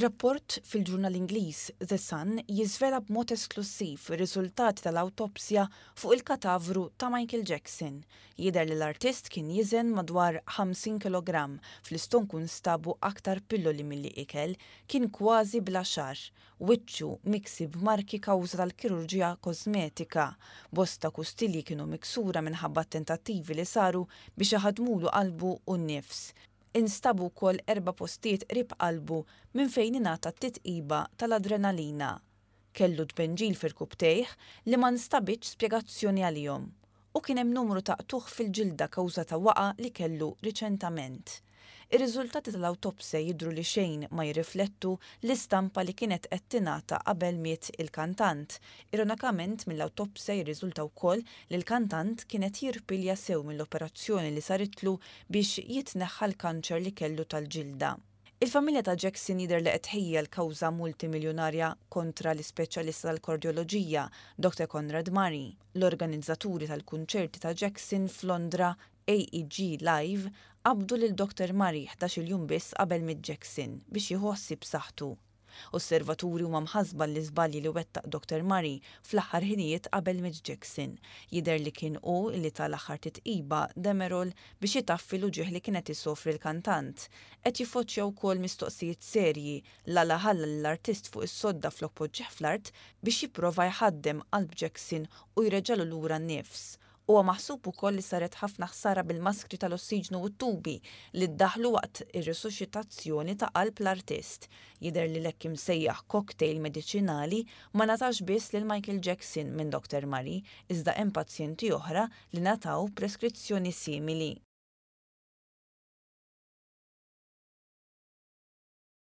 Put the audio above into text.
Rapport fil-ġurnal Ingliż The Sun jizvela b'mod esklusiv ir tal-autopsja fuq il-katavru ta' Michael Jackson. Jidher li l-artist kien jiżen madwar 50 kg fl istun kun stabu aktar pilloli milli ikel kien kważi bla xar. Wiċċu miksi b'marki kawża tal-kirurġija kosmetika. Bosta kustili kienu miksura minħabba tentattivi li saru biex jaħadmulu qalbu u nnifs. Instabu kol erba postiet rib qalbu minn fejn ingħata t-titqiba tal-adrenalina. Kellu t-benġil fil-kubtejħ li ma nstabiċ spjegazzjoni għalihom u kien hemm numru ta' tuħ fil-ġilda kawża ta' waqa li kellu riċentament. Ir-riżultati tal-autopsja jidru li xejn ma jirriflettu l-istampa li kienet qed tingħata qabel miet il-kantant. Ironikament mill-autopsja jirriżulta wkoll li l-kantant kienet jirpilja sew mill-operazzjoni li saritlu biex jitneħħa l-kanċer li kellu tal-ġilda. Il-familja ta' Jackson jider li qed l-kawża multimiljonarja kontra l-ispeċjalista tal-kordjoloġija Dr. Conrad Mari. L-organizzaturi tal-kunċerti ta' Jackson f'Londra AEG Live qabdu l Dr. Mari 11 jum biss qabel mid-Jackson biex jħossi b'saħħtu Osservaturi huma mħazba l iżbalji li wettaq Dr. Mari fl-aħħar ħinijiet qabel Mitch Jackson. Jider li kien u li tal-aħħar titqiba Demerol biex jitaffi l-uġieħ li kienet isofri l-kantant. Qed jifoċċja wkoll mistoqsijiet serji l-ala ħalla l-artist fuq is-sodda fl poġġeħ fl-art biex jipprova jħaddem qalb Jackson u jreġalu lura n-nifs u maħsub ukoll li saret ħafna ħsara bil-maskri tal-ossiġnu u tubi li daħlu waqt ir resuscitazzjoni ta' qalb l-artist. Jider li lekk imsejjaħ cocktail medicinali ma natax biss lil Michael Jackson minn Dr. Marie, iżda hemm pazjenti oħra li nataw preskrizzjoni simili.